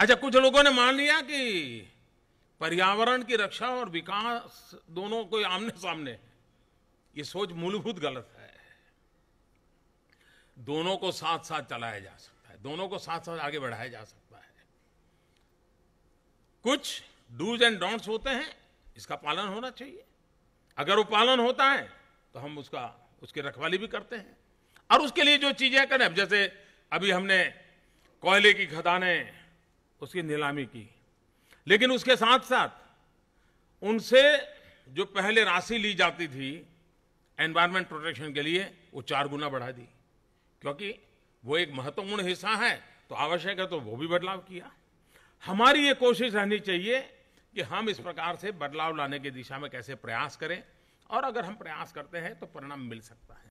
अच्छा कुछ लोगों ने मान लिया कि पर्यावरण की रक्षा और विकास दोनों को आमने सामने ये सोच मूलभूत गलत है दोनों को साथ साथ चलाया जा सकता है दोनों को साथ साथ आगे बढ़ाया जा सकता है कुछ डूज एंड डोंट्स होते हैं इसका पालन होना चाहिए अगर वो पालन होता है तो हम उसका उसकी रखवाली भी करते हैं और उसके लिए जो चीजें करें जैसे अभी हमने कोयले की खदानें उसकी नीलामी की लेकिन उसके साथ साथ उनसे जो पहले राशि ली जाती थी एनवायरमेंट प्रोटेक्शन के लिए वो चार गुना बढ़ा दी क्योंकि वो एक महत्वपूर्ण हिस्सा है तो आवश्यक है तो वो भी बदलाव किया हमारी ये कोशिश रहनी चाहिए कि हम इस प्रकार से बदलाव लाने की दिशा में कैसे प्रयास करें और अगर हम प्रयास करते हैं तो परिणाम मिल सकता है